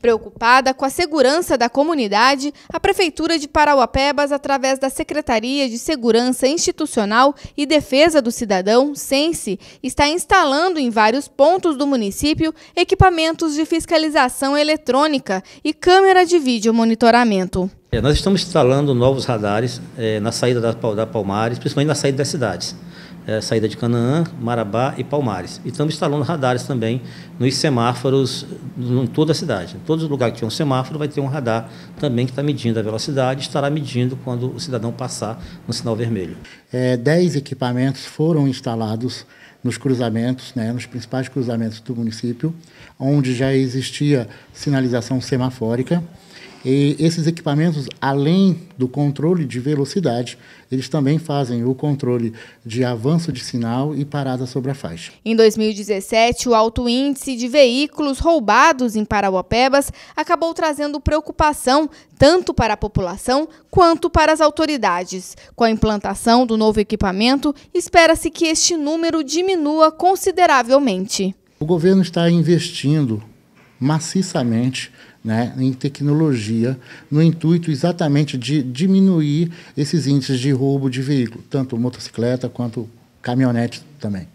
Preocupada com a segurança da comunidade, a Prefeitura de Parauapebas, através da Secretaria de Segurança Institucional e Defesa do Cidadão, Sense, está instalando em vários pontos do município equipamentos de fiscalização eletrônica e câmera de vídeo monitoramento. É, nós estamos instalando novos radares é, na saída da, da Palmares, principalmente na saída das cidades é, saída de Canaã, Marabá e Palmares. E estamos instalando radares também nos semáforos em toda a cidade. Em todos os lugares que tiver um semáforo vai ter um radar também que está medindo a velocidade, estará medindo quando o cidadão passar no sinal vermelho. É, dez equipamentos foram instalados nos cruzamentos, né, nos principais cruzamentos do município, onde já existia sinalização semafórica. E esses equipamentos, além do controle de velocidade, eles também fazem o controle de avanço de sinal e parada sobre a faixa. Em 2017, o alto índice de veículos roubados em Parauapebas acabou trazendo preocupação tanto para a população quanto para as autoridades. Com a implantação do novo equipamento, espera-se que este número diminua consideravelmente. O governo está investindo maciçamente né, em tecnologia, no intuito exatamente de diminuir esses índices de roubo de veículo, tanto motocicleta quanto caminhonete também.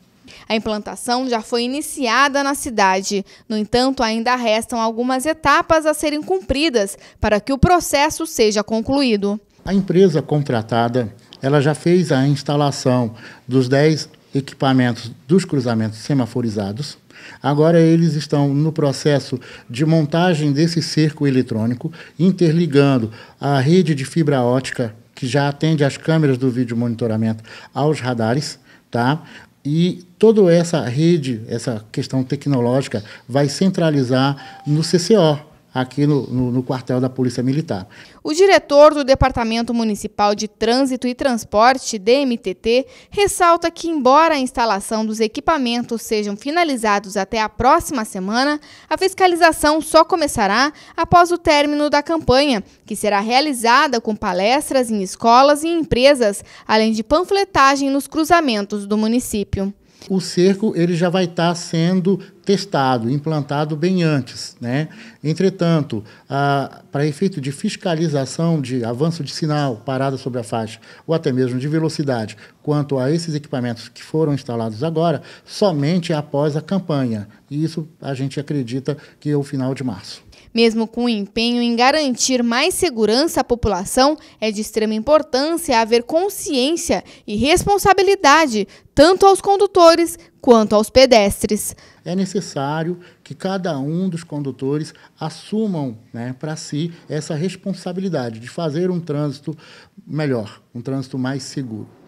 A implantação já foi iniciada na cidade. No entanto, ainda restam algumas etapas a serem cumpridas para que o processo seja concluído. A empresa contratada ela já fez a instalação dos 10 equipamentos dos cruzamentos semaforizados. Agora eles estão no processo de montagem desse cerco eletrônico, interligando a rede de fibra ótica que já atende as câmeras do vídeo monitoramento aos radares, tá? E toda essa rede, essa questão tecnológica vai centralizar no CCO, aqui no, no, no, quartel da Polícia Militar. O diretor do Departamento Municipal de Trânsito e Transporte, DMTT, ressalta que, embora a instalação dos equipamentos sejam finalizados até a próxima semana, a fiscalização só começará após o término da campanha, que será realizada com palestras em escolas e empresas, além de panfletagem nos cruzamentos do município o cerco ele já vai estar sendo testado, implantado bem antes. Né? Entretanto, para efeito de fiscalização de avanço de sinal, parada sobre a faixa, ou até mesmo de velocidade, quanto a esses equipamentos que foram instalados agora, somente após a campanha. E isso a gente acredita que é o final de março. Mesmo com o empenho em garantir mais segurança à população, é de extrema importância haver consciência e responsabilidade, tanto aos condutores quanto aos pedestres. É necessário que cada um dos condutores assumam né, para si essa responsabilidade de fazer um trânsito melhor, um trânsito mais seguro.